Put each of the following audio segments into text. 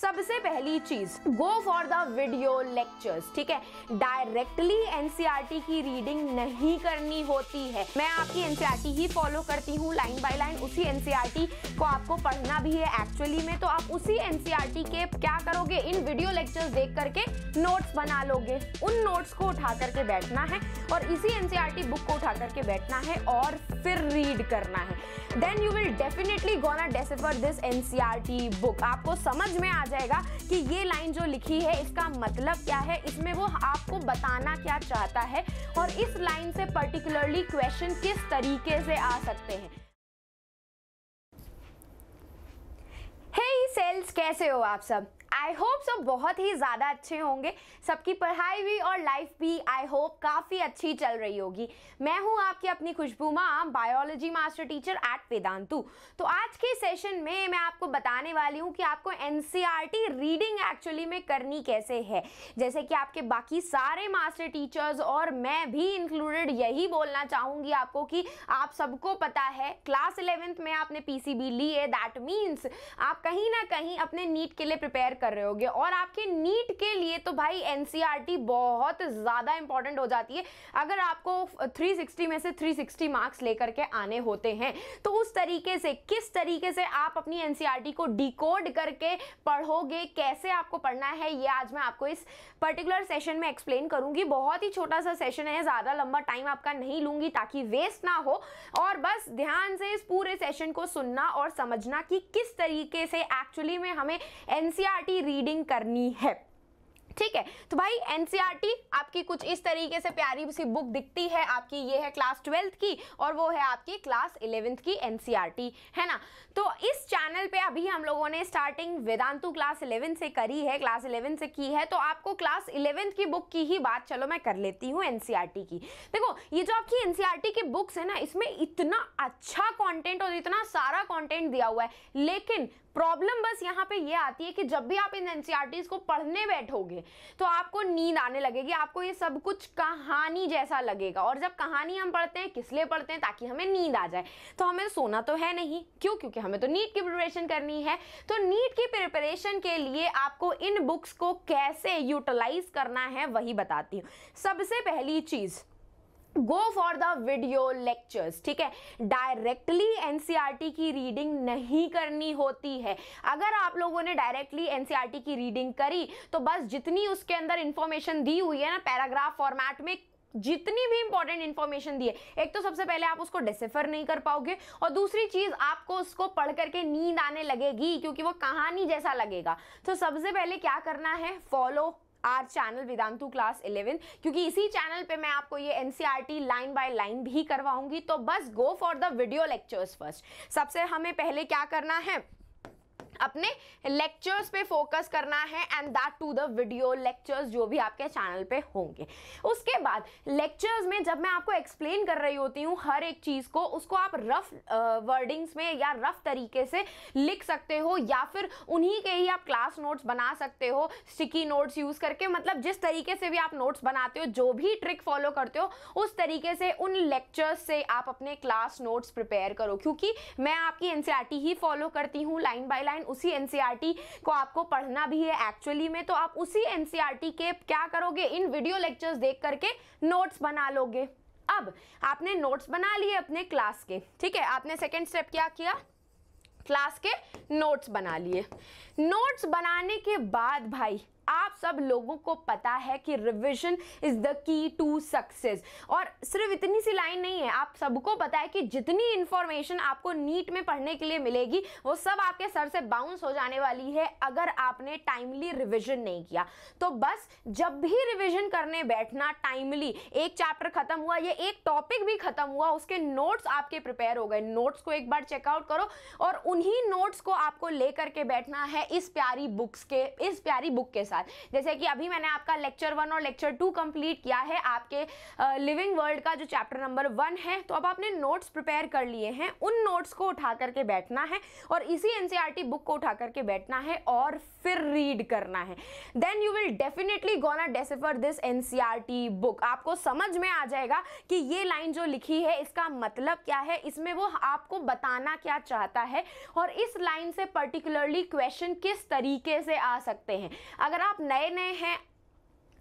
सबसे पहली चीज go for the video lectures ठीक है डायरेक्टली एनसीईआरटी e की रीडिंग नहीं करनी होती है मैं आपकी एनसीईआरटी e ही फॉलो करती हूँ लाइन बाय लाइन उसी एनसीईआरटी e को आपको पढ़ना भी है एक्चुअली में तो आप उसी एनसीईआरटी के क्या करोगे इन वीडियो लेक्चर्स देख करके नोट्स बना लोगे उन नोट्स को उठा करके बैठना है और इसी एनसीईआरटी बुक को उठा करके बैठना है और फिर रीड करना है then you will definitely gonna decipher this NCERT book आपको समझ में आ जाएगा कि ये लाइन जो लिखी है इसका मतलब क्या है इसमें वो आपको बताना क्या चाहता है और इस लाइन से पर्टिकुलरली क्वेश्चन किस तरीके से आ सकते हैं हे hey सेल्स कैसे हो आप सब आई होप सब बहुत ही ज़्यादा अच्छे होंगे सबकी पढ़ाई भी और लाइफ भी आई होप काफ़ी अच्छी चल रही होगी मैं हूँ आपकी अपनी Khushboo ma'am biology master teacher at Vedantu तो आज के सेशन में मैं आपको बताने वाली हूँ कि आपको एन रीडिंग एक्चुअली में करनी कैसे है जैसे कि आपके बाकी सारे मास्टर टीचर्स और मैं भी इंक्लूडेड यही बोलना चाहूँगी आपको कि आप सबको पता है क्लास इलेवेंथ में आपने पी ली है दैट मीन्स आप कहीं ना कहीं अपने नीट के लिए प्रिपेयर कर कर रहे होगे और आपके नीट के लिए तो भाई एनसीईआरटी e बहुत ज़्यादा इंपॉर्टेंट हो जाती है अगर आपको 360 में से 360 मार्क्स लेकर के आने होते हैं तो उस तरीके से किस तरीके से आप अपनी एनसीईआरटी e को डिकोड करके पढ़ोगे कैसे आपको पढ़ना है ये आज मैं आपको इस पर्टिकुलर सेशन में एक्सप्लेन करूंगी बहुत ही छोटा सा सेशन है ज़्यादा लंबा टाइम आपका नहीं लूंगी ताकि वेस्ट ना हो और बस ध्यान से इस पूरे सेशन को सुनना और समझना कि किस तरीके से एक्चुअली में हमें एनसीआर रीडिंग करनी है ठीक है तो भाई एनसीईआरटी e आपकी कुछ इस तरीके से प्यारी सी बुक दिखती है आपकी ये है क्लास ट्वेल्थ की और वो है आपकी क्लास इलेवेंथ की एनसीईआरटी e है ना तो इस चैनल पे अभी हम लोगों ने स्टार्टिंग वेदांतु क्लास इलेवेंथ से करी है क्लास इलेवेंथ से की है तो आपको क्लास इलेवेंथ की बुक की ही बात चलो मैं कर लेती हूँ एनसीईआरटी e की देखो ये जो आपकी एनसीईआरटी की बुक्स है ना इसमें इतना अच्छा कॉन्टेंट और इतना सारा कॉन्टेंट दिया हुआ है लेकिन प्रॉब्लम बस यहाँ पे ये आती है कि जब भी आप इन एनसीईआरटीज को पढ़ने बैठोगे तो आपको नींद आने लगेगी आपको ये सब कुछ कहानी जैसा लगेगा और जब कहानी हम पढ़ते हैं किस लिए पढ़ते हैं ताकि हमें नींद आ जाए तो हमें सोना तो है नहीं क्यों क्योंकि हमें तो नीट की प्रिपरेशन करनी है तो नीट की प्रिपरेशन के लिए आपको इन बुक्स को कैसे यूटिलाइज करना है वही बताती हूँ सबसे पहली चीज़ go for the video lectures ठीक है डायरेक्टली एनसीईआरटी e की रीडिंग नहीं करनी होती है अगर आप लोगों ने डायरेक्टली एनसीईआरटी e की रीडिंग करी तो बस जितनी उसके अंदर इंफॉर्मेशन दी हुई है ना पैराग्राफ फॉर्मेट में जितनी भी इंपॉर्टेंट इन्फॉर्मेशन दी है एक तो सबसे पहले आप उसको डिसिफर नहीं कर पाओगे और दूसरी चीज आपको उसको पढ़ करके नींद आने लगेगी क्योंकि वो कहानी जैसा लगेगा तो सबसे पहले क्या करना है follow our channel Vedantu class eleven क्योंकि इसी चैनल पे मैं आपको ये NCERT e line by line भी करवाऊंगी तो बस go for the video lectures first सबसे हमें पहले क्या करना है अपने लेक्चर्स पे फोकस करना है and that to the video lectures जो भी आपके चैनल पे होंगे उसके बाद लेक्चर्स में जब मैं आपको एक्सप्लेन कर रही होती हूँ हर एक चीज़ को उसको आप रफ वर्डिंग्स uh, में या रफ तरीके से लिख सकते हो या फिर उन्हीं के ही आप क्लास नोट्स बना सकते हो स्टिकी नोट्स यूज़ करके मतलब जिस तरीके से भी आप नोट्स बनाते हो जो भी ट्रिक फॉलो करते हो उस तरीके से उन लेक्चर्स से आप अपने क्लास नोट्स प्रिपेयर करो क्योंकि मैं आपकी एन e ही फॉलो करती हूँ लाइन बाई लाइन उसी एन e को आपको पढ़ना भी है एक्चुअली में तो आप उसी एन e के क्या करोगे इन वीडियो लेक्चर्स देख करके नोट्स बना लोगे अब आपने नोट्स बना लिए अपने क्लास के ठीक है आपने सेकेंड स्टेप क्या किया क्लास के नोट्स बना लिए नोट्स बनाने के बाद भाई आप सब लोगों को पता है कि revision is the key to success और सिर्फ इतनी सी लाइन नहीं है आप सबको पता है कि जितनी इंफॉर्मेशन आपको नीट में पढ़ने के लिए मिलेगी वो सब आपके सर से बाउंस हो जाने वाली है अगर आपने टाइमली रिविजन नहीं किया तो बस जब भी रिविजन करने बैठना टाइमली एक चैप्टर खत्म हुआ या एक टॉपिक भी खत्म हुआ उसके नोट्स आपके प्रिपेयर हो गए नोट्स को एक बार चेकआउट करो और उन्हीं नोट्स को आपको लेकर के बैठना है इस प्यारी बुक्स के इस प्यारी बुक के साथ साथ जैसे कि अभी मैंने आपका लेक्चर वन और लेक्चर टू कंप्लीट किया है आपके लिविंग uh, वर्ल्ड का जो चैप्टर नंबर वन है तो अब आपने नोट्स प्रिपेयर कर लिए हैं उन नोट्स को उठा करके बैठना है और इसी एन बुक e को उठा करके बैठना है और फिर रीड करना है then you will definitely gonna decipher this N book आपको समझ में आ जाएगा कि ये लाइन जो लिखी है इसका मतलब क्या है इसमें वो आपको बताना क्या चाहता है और इस लाइन से पर्टिकुलरली क्वेश्चन किस तरीके से आ सकते हैं अगर अगर आप नए नए हैं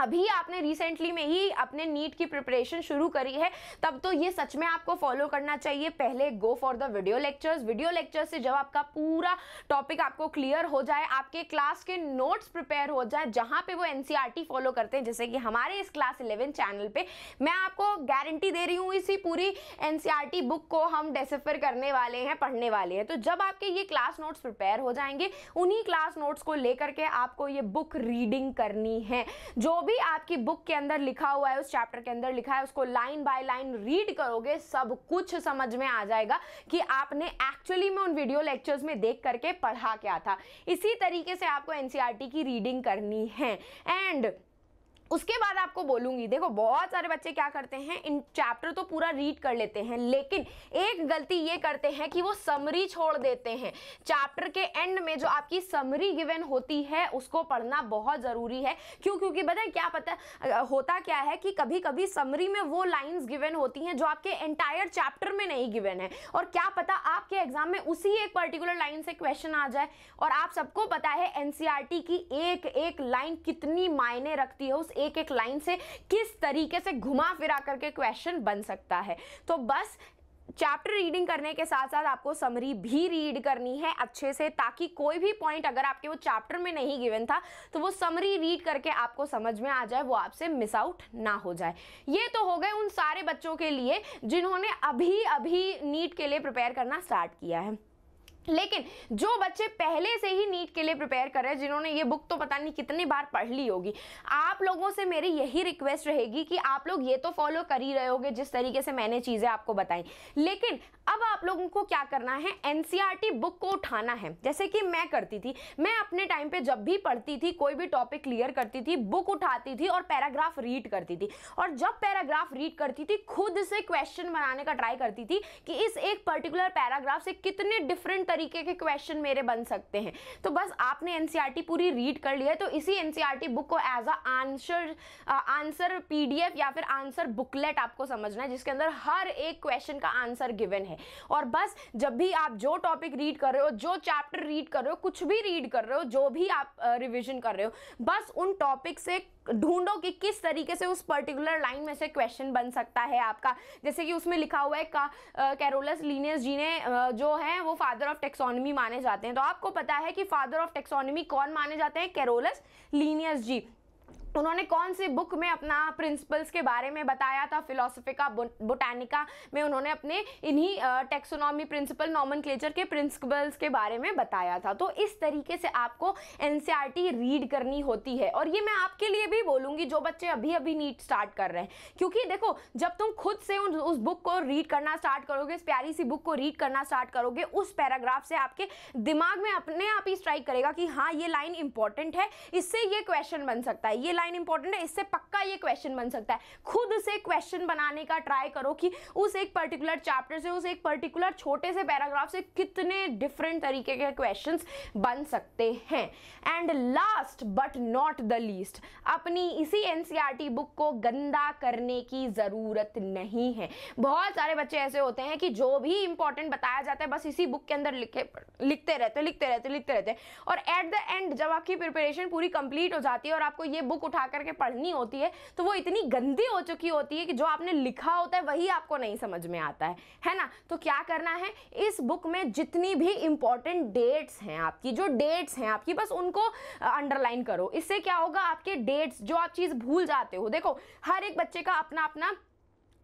अभी आपने रिसेंटली में ही अपने नीट की प्रिपरेशन शुरू करी है तब तो ये सच में आपको फॉलो करना चाहिए पहले go for the video lectures video lecture से जब आपका पूरा टॉपिक आपको क्लियर हो जाए आपके क्लास के नोट्स प्रिपेयर हो जाए जहाँ पे वो एन फॉलो e करते हैं जैसे कि हमारे इस क्लास इलेवन चैनल पर मैं आपको गारंटी दे रही हूँ इसी पूरी एन बुक e को हम डेसिफर करने वाले हैं पढ़ने वाले हैं तो जब आपके ये क्लास नोट्स प्रिपेयर हो जाएंगे उन्हीं क्लास नोट्स को लेकर के आपको ये बुक रीडिंग करनी है जो भी आपकी बुक के अंदर लिखा हुआ है उस चैप्टर के अंदर लिखा है उसको लाइन बाय लाइन रीड करोगे सब कुछ समझ में आ जाएगा कि आपने एक्चुअली में उन वीडियो लेक्चर्स में देख करके पढ़ा क्या था इसी तरीके से आपको एनसीआरटी e की रीडिंग करनी है एंड उसके बाद आपको बोलूंगी देखो बहुत सारे बच्चे क्या करते हैं इन चैप्टर तो पूरा रीड कर लेते हैं लेकिन एक गलती ये करते हैं कि वो समरी छोड़ देते हैं चैप्टर के एंड में जो आपकी समरी गिवन होती है उसको पढ़ना बहुत ज़रूरी है क्यों क्योंकि बताए क्या पता होता क्या है कि कभी कभी समरी में वो लाइन्स गिवन होती हैं जो आपके एंटायर चैप्टर में नहीं गिवन है और क्या पता आपके एग्जाम में उसी एक पर्टिकुलर लाइन से क्वेश्चन आ जाए और आप सबको पता है एनसीआर e की एक एक लाइन कितनी मायने रखती है उस एक एक लाइन से किस तरीके से घुमा फिरा करके क्वेश्चन बन सकता है तो बस चैप्टर रीडिंग करने के साथ साथ आपको समरी भी रीड करनी है अच्छे से ताकि कोई भी पॉइंट अगर आपके वो चैप्टर में नहीं गिवन था तो वो समरी रीड करके आपको समझ में आ जाए वो आपसे मिस आउट ना हो जाए ये तो हो गए उन सारे बच्चों के लिए जिन्होंने अभी अभी नीट के लिए प्रिपेयर करना स्टार्ट किया है लेकिन जो बच्चे पहले से ही नीट के लिए प्रिपेयर कर रहे हैं जिन्होंने ये बुक तो पता नहीं कितनी बार पढ़ ली होगी आप लोगों से मेरी यही रिक्वेस्ट रहेगी कि आप लोग ये तो फॉलो कर ही रहे होगे जिस तरीके से मैंने चीज़ें आपको बताई लेकिन अब आप लोगों को क्या करना है एन e बुक को उठाना है जैसे कि मैं करती थी मैं अपने टाइम पर जब भी पढ़ती थी कोई भी टॉपिक क्लियर करती थी बुक उठाती थी और पैराग्राफ रीड करती थी और जब पैराग्राफ रीड करती थी खुद से क्वेश्चन बनाने का ट्राई करती थी कि इस एक पर्टिकुलर पैराग्राफ से कितने डिफरेंट तरीके के क्वेश्चन मेरे बन सकते हैं तो बस आपने एन e पूरी रीड कर लिया है तो इसी एन बुक e को as a answer answer P या फिर आंसर बुकलेट आपको समझना है जिसके अंदर हर एक क्वेश्चन का आंसर गिवन है और बस जब भी आप जो टॉपिक रीड कर रहे हो जो चैप्टर रीड कर रहे हो कुछ भी रीड कर रहे हो जो भी आप रिविजन uh, कर रहे हो बस उन टॉपिक से ढूंढो कि किस तरीके से उस पर्टिकुलर लाइन में से क्वेश्चन बन सकता है आपका जैसे कि उसमें लिखा हुआ है का कैरोलस लीनियस जी ने जो है वो फादर ऑफ टेक्सोनमी माने जाते हैं तो आपको पता है कि फादर ऑफ टेक्सोनमी कौन माने जाते हैं कैरोलस लीनियस जी उन्होंने कौन सी बुक में अपना प्रिंसिपल्स के बारे में बताया था फिलोसफिका बोटानिका में उन्होंने अपने इन्हीं टेक्सोनॉमी प्रिंसिपल नॉमन के प्रिंसिपल्स के बारे में बताया था तो इस तरीके से आपको एन रीड e करनी होती है और ये मैं आपके लिए भी बोलूँगी जो बच्चे अभी अभी नीट स्टार्ट कर रहे हैं क्योंकि देखो जब तुम खुद से उन उस बुक को रीड करना स्टार्ट करोगे इस प्यारी सी बुक को रीड करना स्टार्ट करोगे उस पैराग्राफ से आपके दिमाग में अपने आप ही स्ट्राइक करेगा कि हाँ ये लाइन इंपॉर्टेंट है इससे ये क्वेश्चन बन सकता है ये लाइन इंपॉर्टेंट है इससे पक्का ये क्वेश्चन बन सकता है खुद से क्वेश्चन बनाने का ट्राई करो कि उस एक पर्टिकुलर चैप्टर से उस एक पर्टिकुलर छोटे से पैराग्राफ से कितने डिफरेंट तरीके के क्वेश्चन बन सकते हैं and last but not the least अपनी इसी एनसीईआरटी बुक e को गंदा करने की ज़रूरत नहीं है बहुत सारे बच्चे ऐसे होते हैं कि जो भी इंपॉर्टेंट बताया जाता है बस इसी बुक के अंदर लिखे लिखते रहते लिखते रहते लिखते रहते और एट द एंड जब आपकी प्रिपरेशन पूरी कंप्लीट हो जाती है और आपको ये बुक उठा करके पढ़नी होती है तो वो इतनी गंदी हो चुकी होती है कि जो आपने लिखा होता है वही आपको नहीं समझ में आता है है ना तो क्या करना है इस बुक में जितनी भी इंपॉर्टेंट डेट्स हैं आपकी जो डेट्स हैं आपकी बस उनको अंडरलाइन करो इससे क्या होगा आपके डेट्स जो आप चीज़ भूल जाते हो देखो हर एक बच्चे का अपना अपना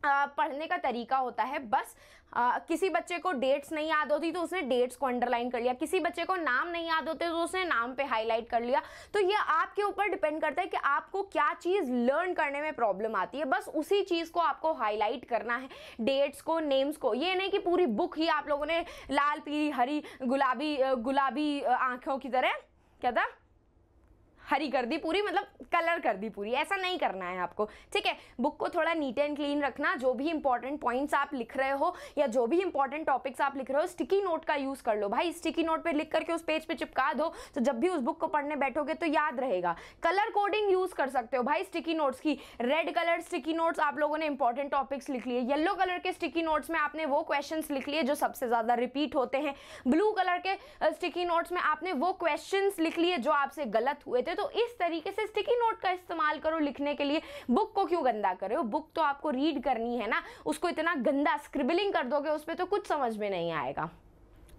पढ़ने का तरीका होता है बस आ, किसी बच्चे को डेट्स नहीं याद होती तो उसने डेट्स को अंडरलाइन कर लिया किसी बच्चे को नाम नहीं याद होते तो उसने नाम पे हाईलाइट कर लिया तो ये आपके ऊपर डिपेंड करता है कि आपको क्या चीज़ लर्न करने में प्रॉब्लम आती है बस उसी चीज़ को आपको हाईलाइट करना है डेट्स को नेम्स को ये नहीं कि पूरी बुक ही आप लोगों ने लाल पीली हरी गुलाबी गुलाबी आँखों की तरह क्या था हरी कर दी पूरी मतलब कलर कर दी पूरी ऐसा नहीं करना है आपको ठीक है बुक को थोड़ा नीट एंड क्लीन रखना जो भी इंपॉर्टेंट पॉइंट्स आप लिख रहे हो या जो भी इंपॉर्टेंट टॉपिक्स आप लिख रहे हो स्टिकी नोट का यूज़ कर लो भाई स्टिकी नोट पर लिख करके उस पेज पर पे चिपका दो तो जब भी उस बुक को पढ़ने बैठोगे तो याद रहेगा कलर कोडिंग यूज़ कर सकते हो भाई स्टिकी नोट्स की रेड कलर स्टिकी नोट्स आप लोगों ने इंपॉर्टेंट टॉपिक्स लिख लिए येलो कलर के स्टिकी नोट्स में आपने वो क्वेश्चन लिख लिए जो सबसे ज़्यादा रिपीट होते हैं ब्लू कलर के स्टिकी नोट्स में आपने वो क्वेश्चन लिख लिए जो आपसे गलत हुए थे तो इस तरीके से स्टिकी नोट का इस्तेमाल करो लिखने के लिए बुक को क्यों गंदा करे हो बुक तो आपको रीड करनी है ना उसको इतना गंदा स्क्रिबलिंग कर दोगे उस पर तो कुछ समझ में नहीं आएगा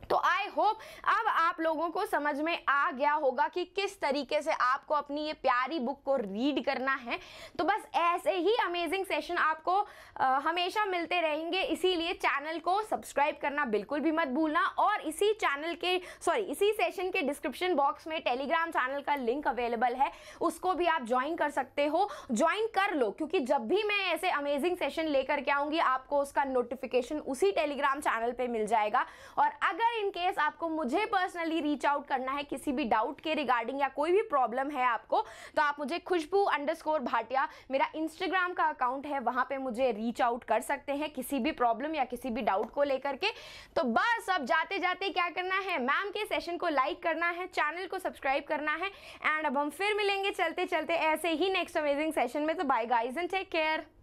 तो आई होप अब आप लोगों को समझ में आ गया होगा कि किस तरीके से आपको अपनी ये प्यारी बुक को रीड करना है तो बस ऐसे ही अमेजिंग सेशन आपको आ, हमेशा मिलते रहेंगे इसीलिए चैनल को सब्सक्राइब करना बिल्कुल भी मत भूलना और इसी चैनल के सॉरी इसी सेशन के डिस्क्रिप्शन बॉक्स में टेलीग्राम चैनल का लिंक अवेलेबल है उसको भी आप ज्वाइन कर सकते हो ज्वाइन कर लो क्योंकि जब भी मैं ऐसे अमेजिंग सेशन लेकर के आऊँगी आपको उसका नोटिफिकेशन उसी टेलीग्राम चैनल पर मिल जाएगा और अगर इन केस आपको मुझे पर्सनली रीच आउट करना है किसी भी डाउट के रिगार्डिंग या कोई भी प्रॉब्लम है आपको तो आप मुझे खुशबू अंडरस्कोर भाटिया मेरा इंस्टाग्राम का अकाउंट है वहाँ पे मुझे रीच आउट कर सकते हैं किसी भी प्रॉब्लम या किसी भी डाउट को लेकर के तो बस अब जाते जाते क्या करना है मैम के सेशन को लाइक करना है चैनल को सब्सक्राइब करना है एंड अब हम फिर मिलेंगे चलते चलते ऐसे ही नेक्स्ट अमेजिंग सेशन में तो bye guys and take care